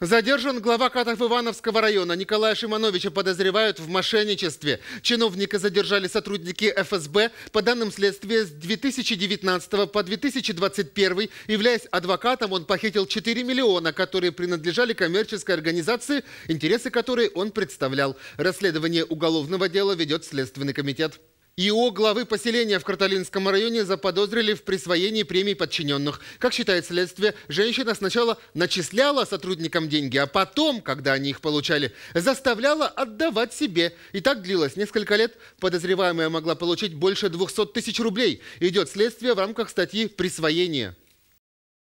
Задержан глава Катов Ивановского района Николая Шимановича подозревают в мошенничестве. Чиновника задержали сотрудники ФСБ. По данным следствия, с 2019 по 2021, являясь адвокатом, он похитил 4 миллиона, которые принадлежали коммерческой организации, интересы которой он представлял. Расследование уголовного дела ведет Следственный комитет. ИО главы поселения в Карталинском районе заподозрили в присвоении премий подчиненных. Как считает следствие, женщина сначала начисляла сотрудникам деньги, а потом, когда они их получали, заставляла отдавать себе. И так длилось несколько лет. Подозреваемая могла получить больше 200 тысяч рублей. Идет следствие в рамках статьи «Присвоение».